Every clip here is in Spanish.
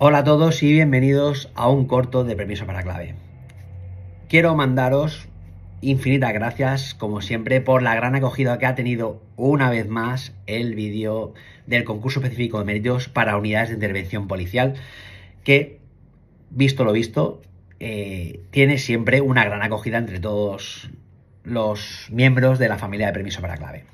Hola a todos y bienvenidos a un corto de permiso para clave. Quiero mandaros infinitas gracias, como siempre, por la gran acogida que ha tenido una vez más el vídeo del concurso específico de méritos para unidades de intervención policial, que, visto lo visto, eh, tiene siempre una gran acogida entre todos los miembros de la familia de permiso para clave.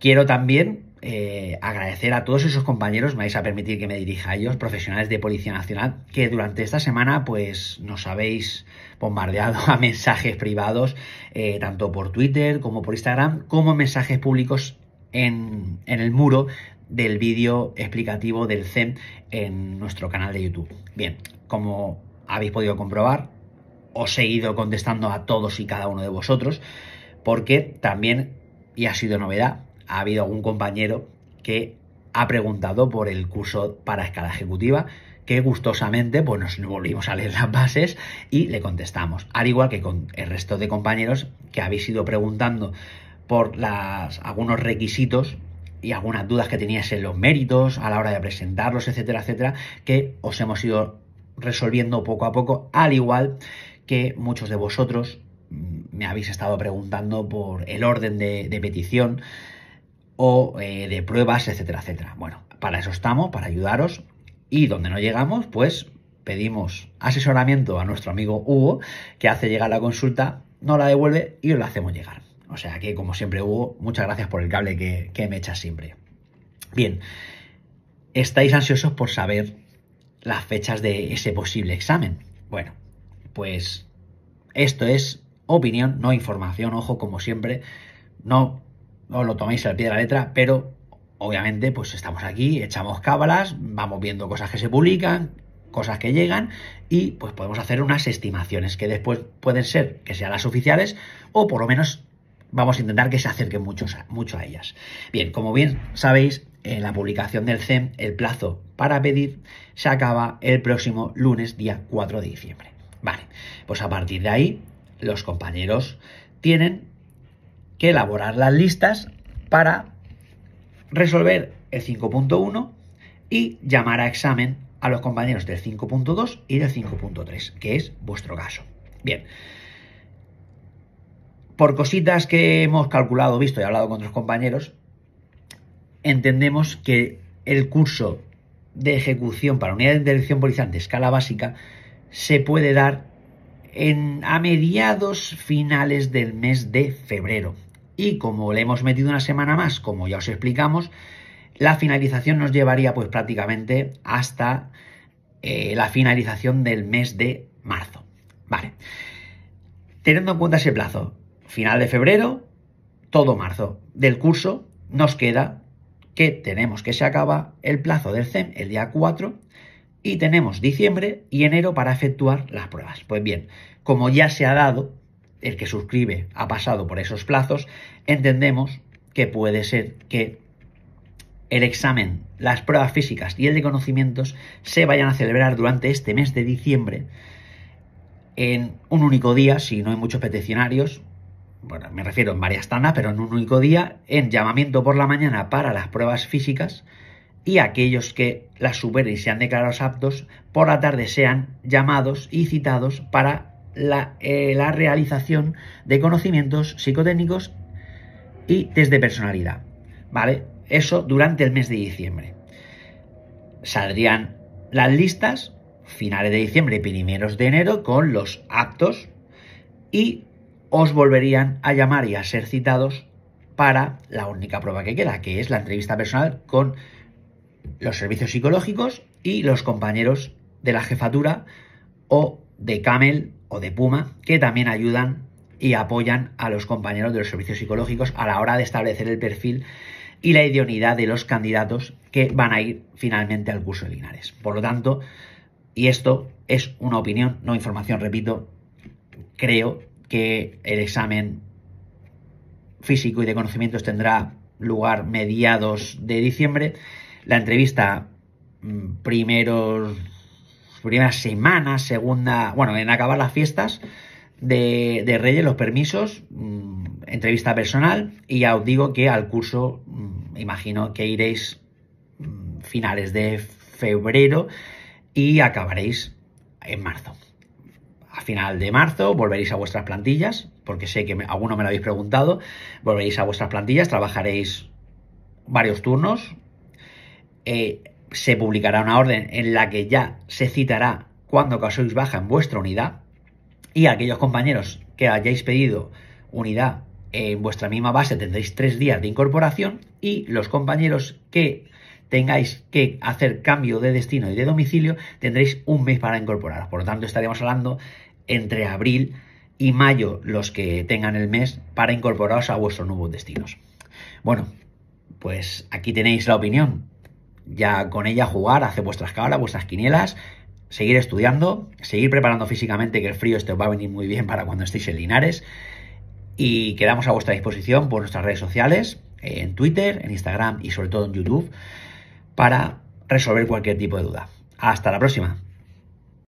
Quiero también eh, agradecer a todos esos compañeros, me vais a permitir que me dirija a ellos, profesionales de Policía Nacional, que durante esta semana pues nos habéis bombardeado a mensajes privados, eh, tanto por Twitter como por Instagram, como mensajes públicos en, en el muro del vídeo explicativo del CEM en nuestro canal de YouTube. Bien, como habéis podido comprobar, os he ido contestando a todos y cada uno de vosotros, porque también, y ha sido novedad, ha habido algún compañero que ha preguntado por el curso para escala ejecutiva que gustosamente pues nos volvimos a leer las bases y le contestamos. Al igual que con el resto de compañeros que habéis ido preguntando por algunos requisitos y algunas dudas que teníais en los méritos a la hora de presentarlos, etcétera, etcétera, que os hemos ido resolviendo poco a poco, al igual que muchos de vosotros mm, me habéis estado preguntando por el orden de petición o eh, de pruebas, etcétera, etcétera. Bueno, para eso estamos, para ayudaros. Y donde no llegamos, pues pedimos asesoramiento a nuestro amigo Hugo, que hace llegar la consulta, no la devuelve y os la hacemos llegar. O sea que, como siempre, Hugo, muchas gracias por el cable que, que me echas siempre. Bien, estáis ansiosos por saber las fechas de ese posible examen. Bueno, pues esto es opinión, no información, ojo, como siempre. No os lo tomáis al pie de la letra, pero obviamente pues estamos aquí, echamos cábalas, vamos viendo cosas que se publican, cosas que llegan y pues podemos hacer unas estimaciones que después pueden ser que sean las oficiales o por lo menos vamos a intentar que se acerquen mucho, mucho a ellas. Bien, como bien sabéis, en la publicación del CEM el plazo para pedir se acaba el próximo lunes día 4 de diciembre. Vale, pues a partir de ahí los compañeros tienen elaborar las listas para resolver el 5.1 y llamar a examen a los compañeros del 5.2 y del 5.3, que es vuestro caso. Bien. Por cositas que hemos calculado, visto y hablado con otros compañeros, entendemos que el curso de ejecución para unidad de intervención policial escala básica se puede dar a mediados finales del mes de febrero. Y como le hemos metido una semana más, como ya os explicamos, la finalización nos llevaría pues prácticamente hasta eh, la finalización del mes de marzo. Vale. Teniendo en cuenta ese plazo, final de febrero, todo marzo del curso, nos queda que tenemos que se acaba el plazo del CEM el día 4 y tenemos diciembre y enero para efectuar las pruebas. Pues bien, como ya se ha dado el que suscribe ha pasado por esos plazos, entendemos que puede ser que el examen, las pruebas físicas y el de conocimientos se vayan a celebrar durante este mes de diciembre en un único día, si no hay muchos peticionarios, bueno, me refiero en varias tandas, pero en un único día, en llamamiento por la mañana para las pruebas físicas y aquellos que las superen y sean declarados aptos, por la tarde sean llamados y citados para eh, la, realización de conocimientos psicotécnicos y test de personalidad. ¿Vale? Eso durante el mes de diciembre. Saldrían las listas finales de diciembre, y primeros de enero, con los actos y os volverían a llamar y a ser citados para la única prueba que queda, que es la entrevista personal con los servicios psicológicos y los compañeros de la jefatura o de Camel de Puma, que también ayudan y apoyan a los compañeros de los servicios psicológicos a la hora de establecer el perfil y la idoneidad de los candidatos que van a ir finalmente al curso de Linares. Por lo tanto, y esto es una opinión, no información, repito, creo que el examen físico y de conocimientos tendrá lugar mediados de diciembre. La entrevista mm, primeros primera semana, segunda, bueno, en acabar las fiestas de, Reyes, los permisos, mm, entrevista personal y ya os digo que al curso, mm, imagino que iréis mm, finales de febrero y acabaréis en marzo. A final de marzo volveréis a vuestras plantillas, porque sé que alguno me lo habéis preguntado, volveréis a vuestras plantillas, trabajaréis varios turnos. Eh, se publicará una orden en la que ya se citará cuando causéis baja en vuestra unidad y aquellos compañeros que hayáis pedido unidad en vuestra misma base tendréis tres días de incorporación y los compañeros que tengáis que hacer cambio de destino y de domicilio tendréis un mes para incorporaros. Por lo tanto, estaríamos hablando entre abril y mayo los que tengan el mes para incorporaros a vuestros nuevos destinos. Bueno, pues aquí tenéis la opinión ya con ella jugar, hacer vuestras cabras, vuestras quinielas, seguir estudiando, seguir preparando físicamente, que el frío este os va a venir muy bien para cuando estéis en Linares. Y quedamos a vuestra disposición por nuestras redes sociales, en Twitter, en Instagram y sobre todo en YouTube, para resolver cualquier tipo de duda. Hasta la próxima.